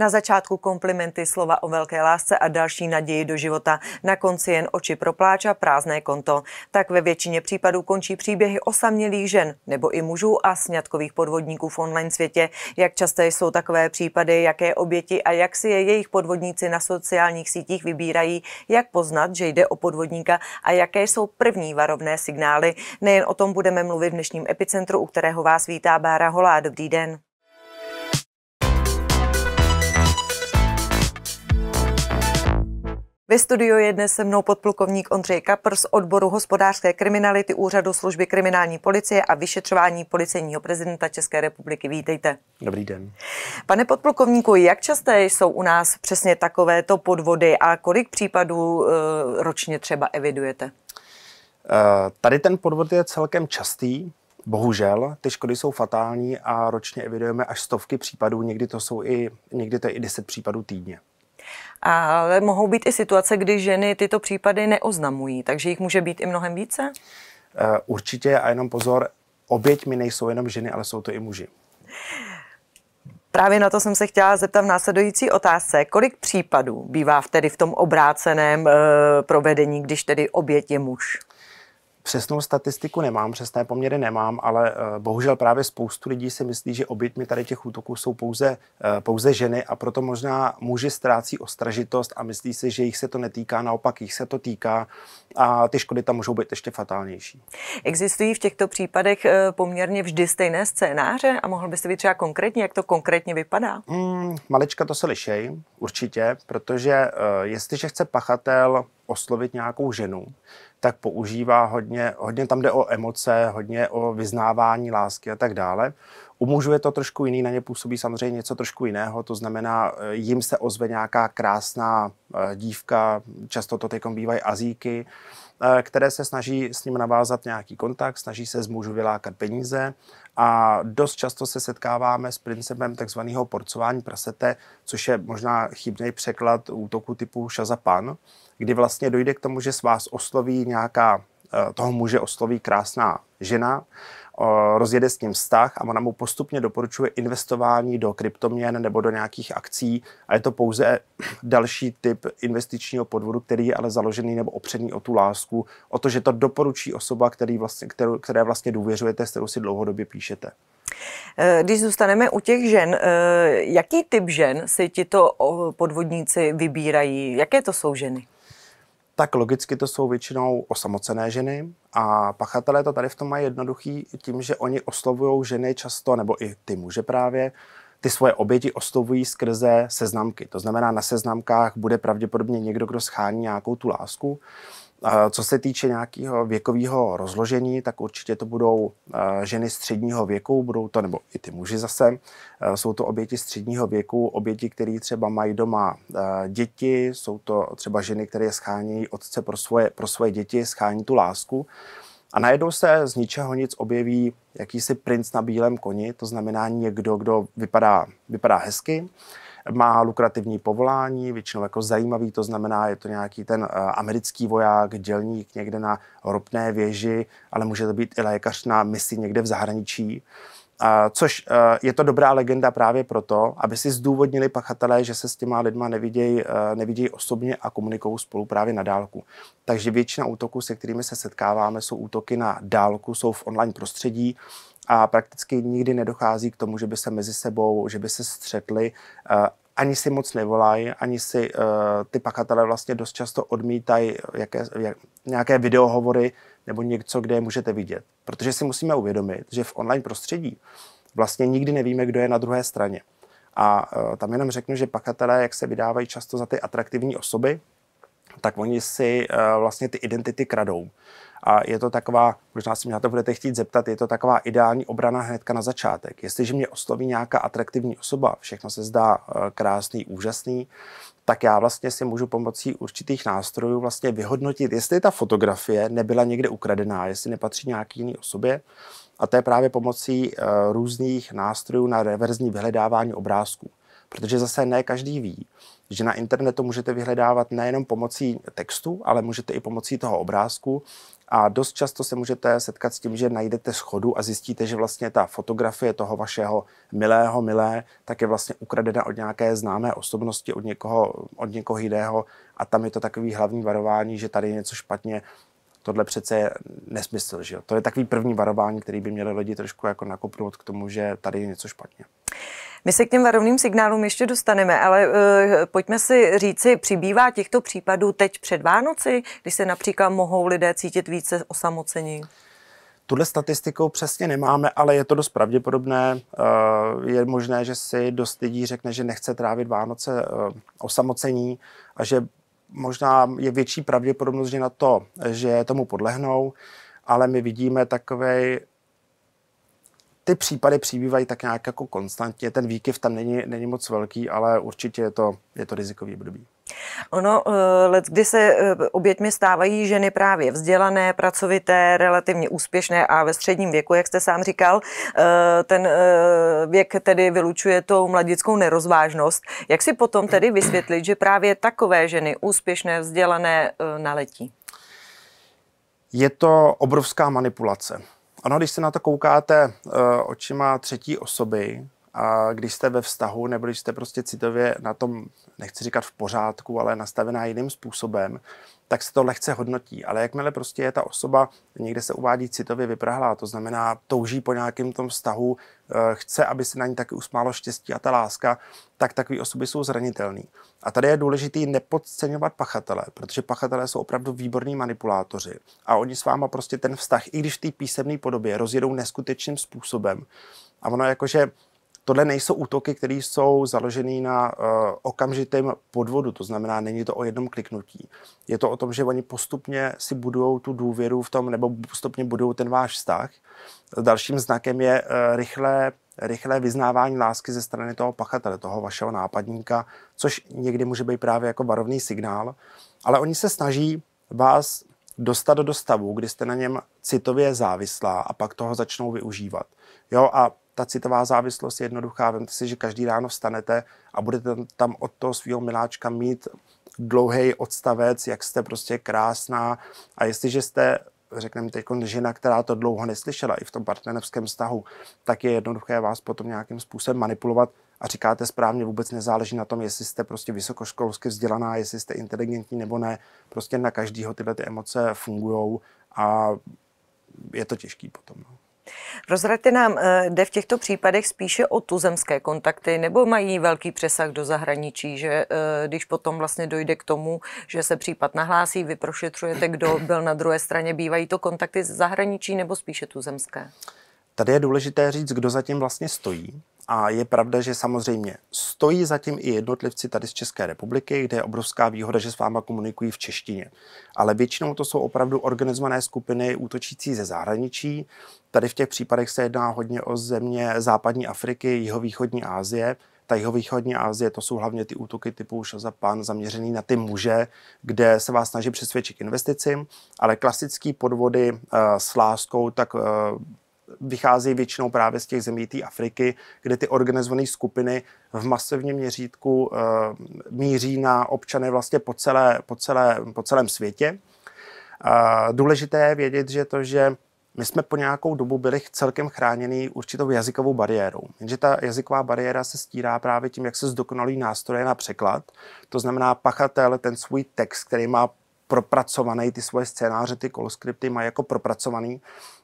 Na začátku komplimenty, slova o velké lásce a další naději do života. Na konci jen oči propláč a prázdné konto. Tak ve většině případů končí příběhy osamělých žen nebo i mužů a sňatkových podvodníků v online světě. Jak časté jsou takové případy, jaké oběti a jak si je jejich podvodníci na sociálních sítích vybírají, jak poznat, že jde o podvodníka a jaké jsou první varovné signály. Nejen o tom budeme mluvit v dnešním epicentru, u kterého vás vítá Bára Holá. Dobrý den. Ve studiu je dnes se mnou podplukovník Ondřej Kapr z odboru hospodářské kriminality Úřadu služby kriminální policie a vyšetřování policejního prezidenta České republiky. Vítejte. Dobrý den. Pane podplukovníku, jak časté jsou u nás přesně takovéto podvody a kolik případů eh, ročně třeba evidujete? Eh, tady ten podvod je celkem častý. Bohužel, ty škody jsou fatální a ročně evidujeme až stovky případů, někdy to jsou i, někdy to je i deset případů týdně. Ale mohou být i situace, kdy ženy tyto případy neoznamují, takže jich může být i mnohem více? Eh, určitě a jenom pozor, oběťmi nejsou jenom ženy, ale jsou to i muži. Právě na to jsem se chtěla zeptat v následující otázce. Kolik případů bývá v tedy v tom obráceném e, provedení, když tedy oběť je muž? Přesnou statistiku nemám, přesné poměry nemám, ale eh, bohužel právě spoustu lidí si myslí, že obětmi tady těch útoků jsou pouze, eh, pouze ženy a proto možná muži ztrácí ostražitost a myslí si, že jich se to netýká, naopak jich se to týká a ty škody tam můžou být ještě fatálnější. Existují v těchto případech eh, poměrně vždy stejné scénáře a mohl byste být třeba konkrétně, jak to konkrétně vypadá? Mm, malička to se liší, určitě, protože eh, jestliže chce pachatel oslovit nějakou ženu, tak používá hodně, hodně tam jde o emoce, hodně o vyznávání lásky a tak dále. U mužů je to trošku jiný, na ně působí samozřejmě něco trošku jiného, to znamená, eh, jim se ozve nějaká krásná eh, dívka, často to teď bývají azíky, eh, které se snaží s ním navázat nějaký kontakt, snaží se z mužů vylákat peníze a dost často se setkáváme s principem takzvaného porcování prasete, což je možná chybný překlad útoku typu šazapan, kdy vlastně dojde k tomu, že s vás osloví nějaká toho muže osloví krásná žena Eh, rozjede s ním vztah a ona mu postupně doporučuje investování do kryptoměn nebo do nějakých akcí a je to pouze další typ investičního podvodu, který je ale založený nebo opřený o tu lásku, o to, že to doporučí osoba, který vlastně, kterou, které vlastně důvěřujete, s kterou si dlouhodobě píšete. Eh, když zůstaneme u těch žen, eh, jaký typ žen si tito podvodníci vybírají? Jaké to jsou ženy? tak logicky to jsou většinou osamocené ženy a pachatelé to tady v tom mají jednoduchý tím, že oni oslovují ženy často, nebo i ty muže právě, ty svoje oběti oslovují skrze seznamky. To znamená, na seznamkách bude pravděpodobně někdo, kdo schání nějakou tu lásku. Co se týče nějakého věkového rozložení, tak určitě to budou e, ženy středního věku, budou to, nebo i ty muži zase, e, jsou to oběti středního věku, oběti, které třeba mají doma e, děti, jsou to třeba ženy, které schánějí otce pro svoje, pro svoje děti, schání tu lásku. A najednou se z ničeho nic objeví jakýsi princ na bílém koni, to znamená někdo, kdo vypadá, vypadá hezky, má lukrativní povolání, většinou jako zajímavý, to znamená, je to nějaký ten eh, americký voják, dělník někde na ropné věži, ale může to být i lékař na misi někde v zahraničí což eh, je to dobrá legenda právě proto, aby si zdůvodnili pachatelé, že se s těma lidma nevidějí eh, neviděj osobně a komunikují spolu právě na dálku. Takže většina útoků, se kterými se setkáváme, jsou útoky na dálku, jsou v online prostředí a prakticky nikdy nedochází k tomu, že by se mezi sebou, že by se střetli eh, ani si moc nevolají, ani si uh, ty pakatele vlastně dost často odmítají jaké, jak, nějaké videohovory nebo něco, kde je můžete vidět. Protože si musíme uvědomit, že v online prostředí vlastně nikdy nevíme, kdo je na druhé straně. A e, tam jenom řeknu, že pakatelé, jak se vydávají často za ty atraktivní osoby, tak oni si eh, vlastně ty identity kradou. A je to taková, možná si mě na to budete chtít zeptat, je to taková ideální obrana hnedka na začátek. Jestliže mě osloví nějaká atraktivní osoba, všechno se zdá eh, krásný, úžasný, tak já vlastně si můžu pomocí určitých nástrojů vlastně vyhodnotit, jestli ta fotografie nebyla někde ukradená, jestli nepatří nějaký jiný osobě. A to je právě pomocí eh, různých nástrojů na reverzní vyhledávání obrázků. Protože zase ne každý ví, že na internetu můžete vyhledávat nejenom pomocí textu, ale můžete i pomocí toho obrázku. A dost často se můžete setkat s tím, že najdete schodu a zjistíte, že vlastně ta fotografie toho vašeho milého, milé, tak je vlastně ukradena od nějaké známé osobnosti, od někoho, od někoho jiného. A tam je to takový hlavní varování, že tady je něco špatně, tohle přece je nesmysl. Že jo? To je takový první varování, který by měl lidi trošku jako nakopnout k tomu, že tady je něco špatně. My se k těm varovným signálům ještě dostaneme, ale uh, pojďme si říci, přibývá těchto případů teď před Vánoci, kdy se například mohou lidé cítit více osamocení? Tuhle statistiku přesně nemáme, ale je to dost pravděpodobné. Eh, je možné, že si dost lidí řekne, že nechce trávit Vánoce eh, osamocení a že možná je větší pravděpodobnost, že na to, že tomu podlehnou, ale my vidíme takový ty případy přibývají tak nějak jako konstantně, ten výkyv tam není, není moc velký, ale určitě je to, je to rizikový období. Ono, eh, let, kdy se eh, oběťmi stávají ženy právě vzdělané, pracovité, relativně úspěšné a ve středním věku, jak jste sám říkal, eh, ten věk tedy vylučuje tou mladickou nerozvážnost. Jak si potom tedy vysvětlit, že právě takové ženy, úspěšné, vzdělané, naletí? Je to obrovská manipulace ono, když se na to koukáte uh, očima třetí osoby, a když jste ve vztahu nebo když jste prostě citově na tom, nechci říkat v pořádku, ale nastavená jiným způsobem, tak se to lehce hodnotí. Ale jakmile prostě je ta osoba někde se uvádí citově vyprahlá, to znamená touží po nějakém tom vztahu, eh, chce, aby se na ní taky usmálo štěstí a ta láska, tak takové osoby jsou zranitelné. A tady je důležité nepodceňovat pachatele, protože pachatelé jsou opravdu výborní manipulátoři a oni s váma prostě ten vztah, i když v té písemné podobě, rozjedou neskutečným způsobem. A ono jakože Tohle nejsou útoky, které jsou založené na uh, okamžitém podvodu, to znamená, není to o jednom kliknutí. Je to o tom, že oni postupně si budují tu důvěru v tom, nebo postupně budují ten váš vztah. Dalším znakem je uh, rychlé rychlé vyznávání lásky ze strany toho pachatele, toho vašeho nápadníka, což někdy může být právě jako varovný signál, ale oni se snaží vás dostat do stavu, kdy jste na něm citově závislá a pak toho začnou využívat. Jo, a ta citová závislost je jednoduchá. Vemte si, že každý ráno vstanete a budete tam od toho svého miláčka mít dlouhý odstavec, jak jste prostě krásná. A jestliže jste řekneme teď žena, která to dlouho neslyšela i v tom partnerském vztahu, tak je jednoduché vás potom nějakým způsobem manipulovat a říkáte správně, vůbec nezáleží na tom, jestli jste prostě vysokoškolsky vzdělaná, jestli jste inteligentní nebo ne. Prostě na každého tyhle ty emoce fungují a je to těžký potom. No. Rozraďte nám, eh, jde v těchto případech spíše o tuzemské kontakty nebo mají velký přesah do zahraničí, že eh, když potom vlastně dojde k tomu, že se případ nahlásí, vy prošetřujete, kdo byl na druhé straně, bývají to kontakty z zahraničí nebo spíše tuzemské? Tady je důležité říct, kdo zatím vlastně stojí. A je pravda, že samozřejmě stojí zatím i jednotlivci tady z České republiky, kde je obrovská výhoda, že s váma komunikují v češtině. Ale většinou to jsou opravdu organizované skupiny útočící ze zahraničí. Tady v těch případech se jedná hodně o země západní Afriky, jihovýchodní Asie, ta jihovýchodní Asie, to jsou hlavně ty útoky typu šazapan zaměřený na ty muže, kde se vás snaží přesvědčit k investicím, ale klasický podvody uh, s láskou, tak uh, vycházejí většinou právě z těch zemí té Afriky, kde ty organizované skupiny v masivním měřítku uh, míří na občany vlastně po, celé, po, celé, po celém světě. Uh, důležité je vědět, že to, že my jsme po nějakou dobu byli celkem chráněni určitou jazykovou bariérou. Jenže ta jazyková bariéra se stírá právě tím, jak se zdokonalí nástroje na překlad. To znamená, pachatel ten svůj text, který má propracovaný, ty svoje scénáře, ty koloskripty mají jako propracovaný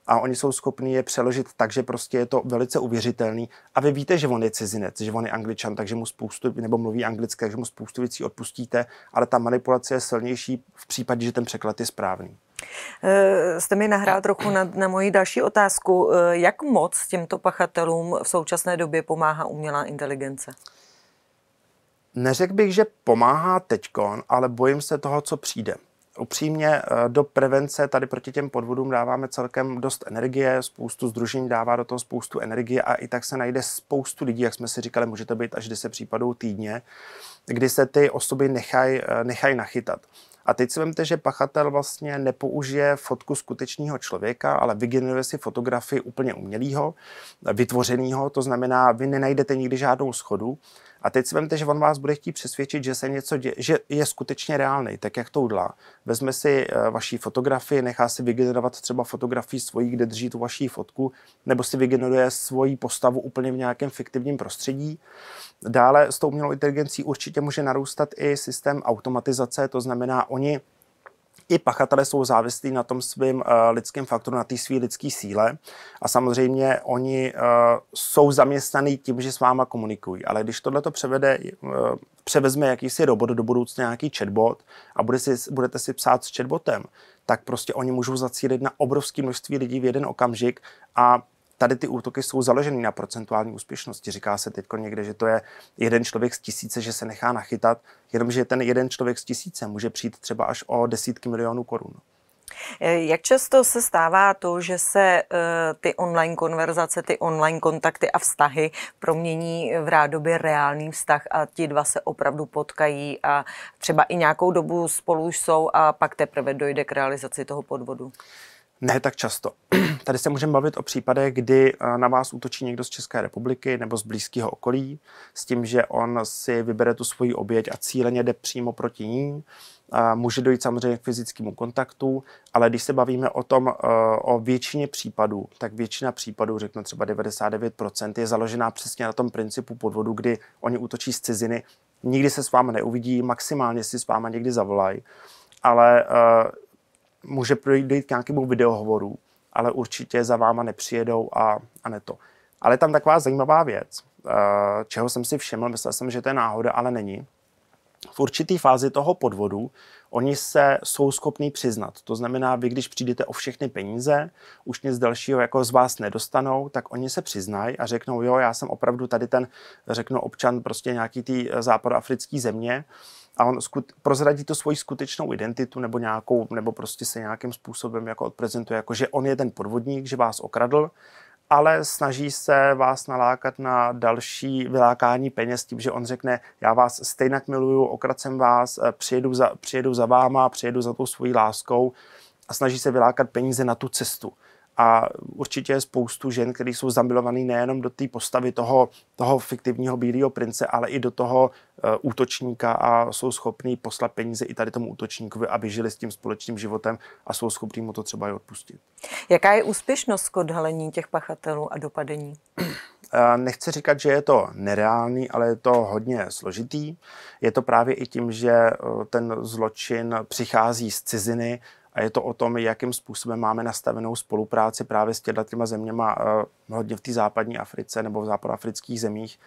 a oni jsou schopni je přeložit tak, že prostě je to velice uvěřitelný a vy víte, že on je cizinec, že on je angličan, takže mu spoustu, nebo mluví anglicky, takže mu spoustu věcí odpustíte, ale ta manipulace je silnější v případě, že ten překlad je správný. Eh, jste mi nahrál trochu na, na moji další otázku. Eh, jak moc těmto pachatelům v současné době pomáhá umělá inteligence? Neřekl bych, že pomáhá teďkon, ale bojím se toho, co přijde upřímně eh, do prevence tady proti těm podvodům dáváme celkem dost energie, spoustu združení dává do toho spoustu energie a i tak se najde spoustu lidí, jak jsme si říkali, může to být až 10 případů týdně, kdy se ty osoby eh, nechají nechaj nachytat. A teď si vemte, že pachatel vlastně nepoužije fotku skutečného člověka, ale vygeneruje si fotografii úplně umělého, vytvořeného, to znamená, vy nenajdete nikdy žádnou schodu a teď si vemte, že on vás bude chtít přesvědčit, že se něco dě- že je skutečně reálný, tak jak to udělá. Vezme si eh, vaší fotografii, nechá si vygenerovat třeba fotografii svojí, kde drží tu vaší fotku, nebo si vygeneruje svoji postavu úplně v nějakém fiktivním prostředí. Dále s tou umělou inteligencí určitě může narůstat i systém automatizace, to znamená, oni i pachatelé jsou závislí na tom svým uh, eh, lidském faktoru, na té své lidské síle a samozřejmě oni uh, jsou zaměstnaní tím, že s váma komunikují. Ale když tohle to převede, uh, převezme jakýsi robot do budoucna, nějaký chatbot a bude si, budete si psát s chatbotem, tak prostě oni můžou zacílit na obrovské množství lidí v jeden okamžik a tady ty útoky jsou založeny na procentuální úspěšnosti. Říká se teď někde, že to je jeden člověk z tisíce, že se nechá nachytat, jenomže ten jeden člověk z tisíce může přijít třeba až o desítky milionů korun. Eh, jak často se stává to, že se eh, ty online konverzace, ty online kontakty a vztahy promění eh, v rádoby reálný vztah a ti dva se opravdu potkají a třeba i nějakou dobu spolu jsou a pak teprve dojde k realizaci toho podvodu? Ne tak často. Tady se můžeme bavit o případech, kdy eh, na vás útočí někdo z České republiky nebo z blízkého okolí, s tím, že on si vybere tu svoji oběť a cíleně jde přímo proti ní. Může dojít samozřejmě k fyzickému kontaktu, ale když se bavíme o tom, eh, o většině případů, tak většina případů, řeknu třeba 99%, je založená přesně na tom principu podvodu, kdy oni útočí z ciziny, nikdy se s váma neuvidí, maximálně si s váma někdy zavolají ale eh, může dojít k nějakému videohovoru, ale určitě za váma nepřijedou a, a ne to. Ale je tam taková zajímavá věc, eh, čeho jsem si všiml, myslel jsem, že to je náhoda, ale není. V určitý fázi toho podvodu oni se jsou schopní přiznat. To znamená, vy když přijdete o všechny peníze, už nic dalšího jako z vás nedostanou, tak oni se přiznají a řeknou, jo, já jsem opravdu tady ten, řeknu občan prostě nějaký ty eh, západoafrický země, a on skut, prozradí tu svoji skutečnou identitu nebo nějakou, nebo prostě se nějakým způsobem jako odprezentuje, jako že on je ten podvodník, že vás okradl, ale snaží se vás nalákat na další vylákání peněz tím, že on řekne, já vás stejně miluju, okracem vás, eh, přijedu za, přijedu za váma, přijedu za tou svojí láskou a snaží se vylákat peníze na tu cestu a určitě je spoustu žen, které jsou zamilované nejenom do té postavy toho, toho fiktivního bílého prince, ale i do toho uh, útočníka a jsou schopní poslat peníze i tady tomu útočníkovi, aby žili s tím společným životem a jsou schopní mu to třeba i odpustit. Jaká je úspěšnost odhalení těch pachatelů a dopadení? Eh, nechci říkat, že je to nereálný, ale je to hodně složitý. Je to právě i tím, že eh, ten zločin přichází z ciziny, a je to o tom, jakým způsobem máme nastavenou spolupráci právě s těmi těma zeměma eh, hodně v té západní Africe nebo v západoafrických zemích.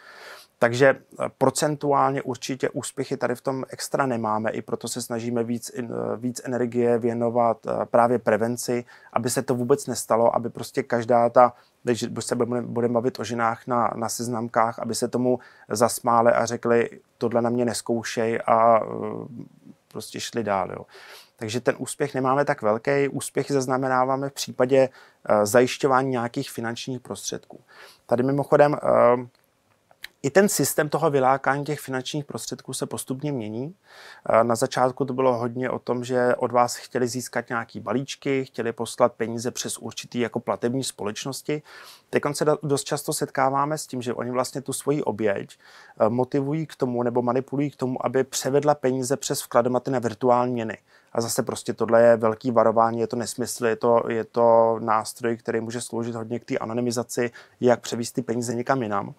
Takže eh, procentuálně určitě úspěchy tady v tom extra nemáme, i proto se snažíme víc, eh, víc energie věnovat právě prevenci, aby se to vůbec nestalo, aby prostě každá ta, když se budeme budem bavit o ženách na, na seznamkách, aby se tomu zasmále a řekli, tohle na mě neskoušej a prostě šli dál. Jo. Takže ten úspěch nemáme tak velký, úspěch zaznamenáváme v případě eh, zajišťování nějakých finančních prostředků. Tady mimochodem eh, i ten systém toho vylákání těch finančních prostředků se postupně mění. Eh, na začátku to bylo hodně o tom, že od vás chtěli získat nějaké balíčky, chtěli poslat peníze přes určitý jako platební společnosti. Teď se dost často setkáváme s tím, že oni vlastně tu svoji oběť motivují k tomu nebo manipulují k tomu, aby převedla peníze přes vkladomaty na virtuální měny a zase prostě tohle je velký varování, je to nesmysl, je to, je to nástroj, který může sloužit hodně k té anonymizaci, jak převést ty peníze někam jinam.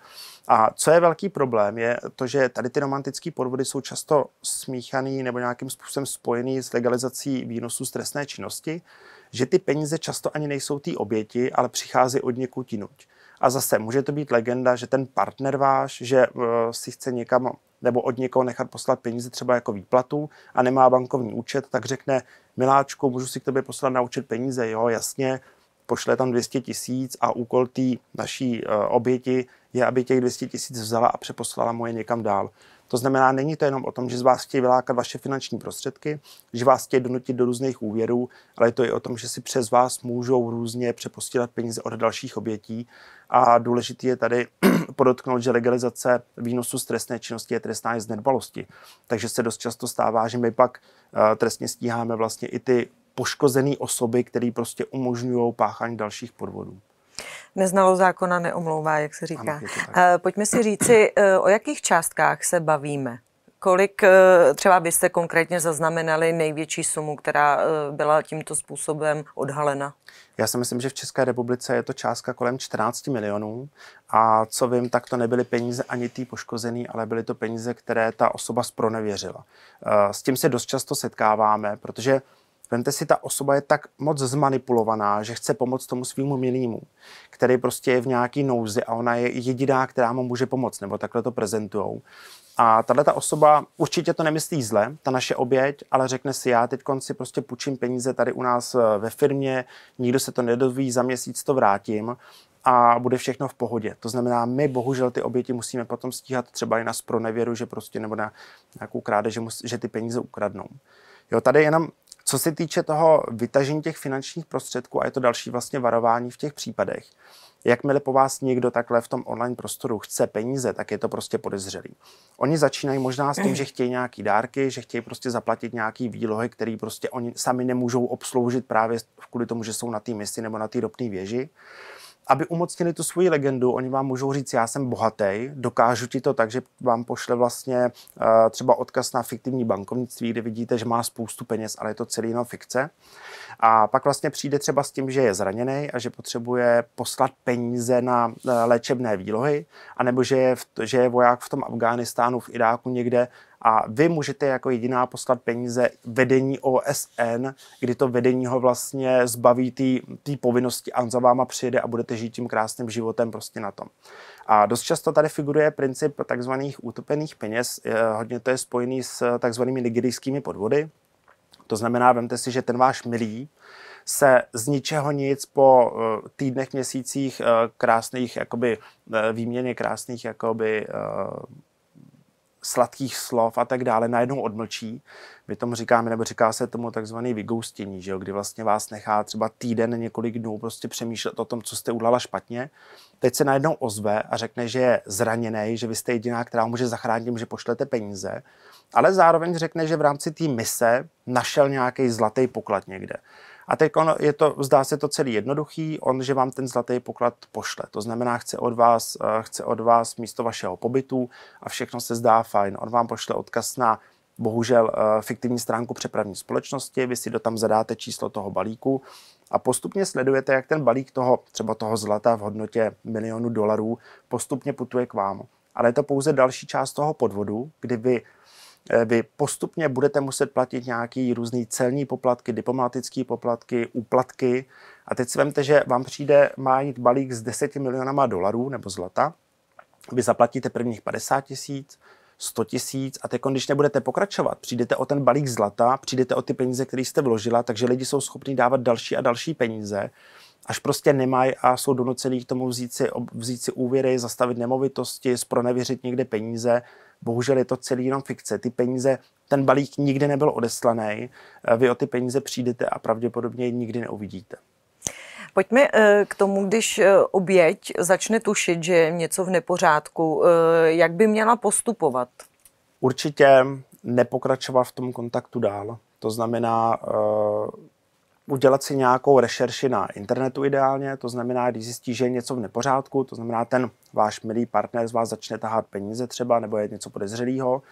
A co je velký problém, je to, že tady ty romantické podvody jsou často smíchaný nebo nějakým způsobem spojený s legalizací výnosů z trestné činnosti, že ty peníze často ani nejsou ty oběti, ale přichází od někud jinuť. A zase může to být legenda, že ten partner váš, že uh, si chce někam nebo od někoho nechat poslat peníze třeba jako výplatu a nemá bankovní účet, tak řekne, miláčku, můžu si k tobě poslat na účet peníze, jo, jasně, pošle tam 200 tisíc a úkol té naší eh, oběti je, aby těch 200 tisíc vzala a přeposlala mu je někam dál. To znamená, není to jenom o tom, že z vás chtějí vylákat vaše finanční prostředky, že vás chtějí donutit do různých úvěrů, ale je to i o tom, že si přes vás můžou různě přeposílat peníze od dalších obětí. A důležité je tady podotknout, že legalizace výnosu z trestné činnosti je trestná i z nedbalosti. Takže se dost často stává, že my pak eh, trestně stíháme vlastně i ty poškozené osoby, které prostě umožňují páchání dalších podvodů. Neznalo zákona neomlouvá, jak se říká. Ano, eh, Pojďme si říci, eh, o jakých částkách se bavíme. Kolik eh, třeba byste konkrétně zaznamenali největší sumu, která byla tímto způsobem odhalena? Já si myslím, že v České republice je to částka kolem 14 milionů a co vím, tak to nebyly peníze ani tý poškozený, ale byly to peníze, které ta osoba spronevěřila. S tím se dost často setkáváme, protože Vemte si, ta osoba je tak moc zmanipulovaná, že chce pomoct tomu svýmu milýmu, který prostě je v nějaký nouzi a ona je jediná, která mu může pomoct, nebo takhle to prezentujou. A tahle ta osoba určitě to nemyslí zle, ta naše oběť, ale řekne si, já teď si prostě půjčím peníze tady u nás eh, ve firmě, nikdo se to nedoví, za měsíc to vrátím a bude všechno v pohodě. To znamená, my bohužel ty oběti musíme potom stíhat třeba i na spronevěru, že prostě nebo na nějakou krádež, že, mus, že ty peníze ukradnou. Jo, tady jenom co se týče toho vytažení těch finančních prostředků, a je to další vlastně varování v těch případech, jakmile po vás někdo takhle v tom online prostoru chce peníze, tak je to prostě podezřelý. Oni začínají možná s tím, že chtějí nějaký dárky, že chtějí prostě zaplatit nějaký výlohy, které prostě oni sami nemůžou obsloužit právě kvůli tomu, že jsou na té misi nebo na té ropné věži aby umocnili tu svoji legendu, oni vám můžou říct, já jsem bohatý, dokážu ti to tak, že vám pošle vlastně uh, třeba odkaz na fiktivní bankovnictví, kde vidíte, že má spoustu peněz, ale je to celý jenom fikce. A pak vlastně přijde třeba s tím, že je zraněný a že potřebuje poslat peníze na eh, léčebné výlohy, anebo že je, v, že je voják v tom Afghánistánu, v Iráku někde a vy můžete jako jediná poslat peníze vedení OSN, kdy to vedení ho vlastně zbaví té povinnosti a on za váma přijede a budete žít tím krásným životem prostě na tom. A dost často tady figuruje princip takzvaných utopených peněz, hodně to je spojený s takzvanými nigerijskými podvody, to znamená, vemte si, že ten váš milý se z ničeho nic po eh, týdnech, měsících eh, krásných, jakoby eh, výměně krásných jakoby sladkých slov a tak dále, najednou odmlčí. My tomu říkáme, nebo říká se tomu takzvaný vygoustění, že jo, kdy vlastně vás nechá třeba týden, několik dnů prostě přemýšlet o tom, co jste udělala špatně. Teď se najednou ozve a řekne, že je zraněný, že vy jste jediná, která může zachránit tím, že pošlete peníze, ale zároveň řekne, že v rámci té mise našel nějaký zlatý poklad někde. A teď on, je to, zdá se to celý jednoduchý, on, že vám ten zlatý poklad pošle. To znamená, chce od vás, eh, chce od vás místo vašeho pobytu a všechno se zdá fajn. On vám pošle odkaz na bohužel eh, fiktivní stránku přepravní společnosti, vy si do tam zadáte číslo toho balíku a postupně sledujete, jak ten balík toho, třeba toho zlata v hodnotě milionu dolarů postupně putuje k vám. Ale je to pouze další část toho podvodu, kdy vy Eh, vy postupně budete muset platit nějaký různý celní poplatky, diplomatické poplatky, úplatky. A teď si vemte, že vám přijde, mít balík s 10 milionama dolarů nebo zlata. Vy zaplatíte prvních 50 tisíc, 100 tisíc a teď, když nebudete pokračovat, přijdete o ten balík zlata, přijdete o ty peníze, které jste vložila, takže lidi jsou schopni dávat další a další peníze, až prostě nemají a jsou donucený k tomu vzít si, vzít si úvěry, zastavit nemovitosti, spronevěřit někde peníze Bohužel je to celý jenom fikce. Ty peníze, ten balík nikdy nebyl odeslaný. Eh, vy o ty peníze přijdete a pravděpodobně je nikdy neuvidíte. Pojďme eh, k tomu, když eh, oběť začne tušit, že je něco v nepořádku, jak by měla postupovat? Určitě nepokračovat v tom kontaktu dál. To znamená, udělat si nějakou rešerši na internetu ideálně, to znamená, když zjistí, že je něco v nepořádku, to znamená, ten váš milý partner z vás začne tahat peníze třeba, nebo je něco podezřelého,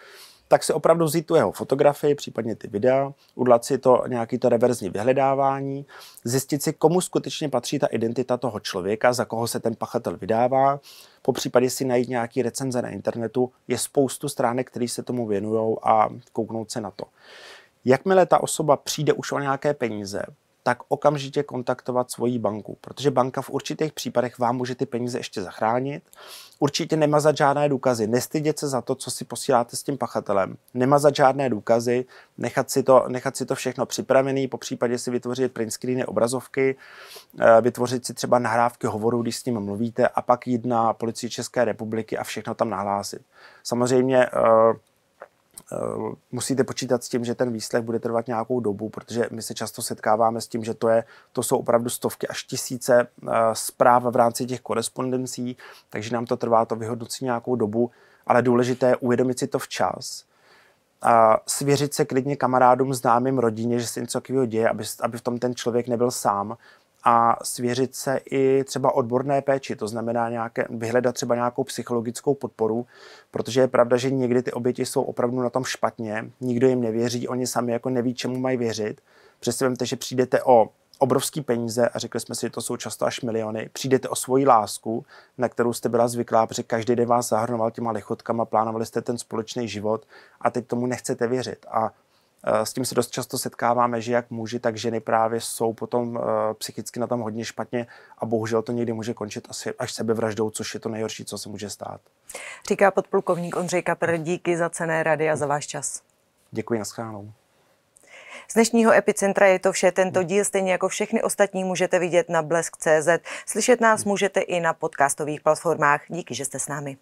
tak si opravdu vzít tu jeho fotografii, případně ty videa, udělat si to nějaký to reverzní vyhledávání, zjistit si, komu skutečně patří ta identita toho člověka, za koho se ten pachatel vydává, po případě si najít nějaký recenze na internetu, je spoustu stránek, které se tomu věnují a kouknout se na to. Jakmile ta osoba přijde už o nějaké peníze, tak okamžitě kontaktovat svoji banku, protože banka v určitých případech vám může ty peníze ještě zachránit. Určitě nemazat žádné důkazy, nestydět se za to, co si posíláte s tím pachatelem, nemazat žádné důkazy, nechat si to, nechat si to všechno připravený, po případě si vytvořit print screeny, obrazovky, eh, vytvořit si třeba nahrávky hovoru, když s ním mluvíte a pak jít na policii České republiky a všechno tam nahlásit. Samozřejmě eh, Eh, musíte počítat s tím, že ten výslech bude trvat nějakou dobu, protože my se často setkáváme s tím, že to, je, to jsou opravdu stovky až tisíce eh, zpráv v rámci těch korespondencí, takže nám to trvá to vyhodnocení nějakou dobu, ale důležité je uvědomit si to včas, a svěřit se klidně kamarádům, známým, rodině, že se něco takového děje, aby, aby v tom ten člověk nebyl sám, a svěřit se i třeba odborné péči, to znamená nějaké, vyhledat třeba nějakou psychologickou podporu, protože je pravda, že někdy ty oběti jsou opravdu na tom špatně, nikdo jim nevěří, oni sami jako neví, čemu mají věřit. Představte, že přijdete o obrovský peníze a řekli jsme si, že to jsou často až miliony. Přijdete o svoji lásku, na kterou jste byla zvyklá, protože každý den vás zahrnoval těma lichotkama, plánovali jste ten společný život a teď tomu nechcete věřit. A Eh, s tím se dost často setkáváme, že jak muži, tak ženy právě jsou potom eh, psychicky na tom hodně špatně a bohužel to někdy může končit asi až sebevraždou, což je to nejhorší, co se může stát. Říká podplukovník Ondřej Kapr, díky za cené rady a za váš čas. Děkuji, nashledanou. Z dnešního epicentra je to vše. Tento díl stejně jako všechny ostatní můžete vidět na blesk.cz. Slyšet nás můžete i na podcastových platformách. Díky, že jste s námi.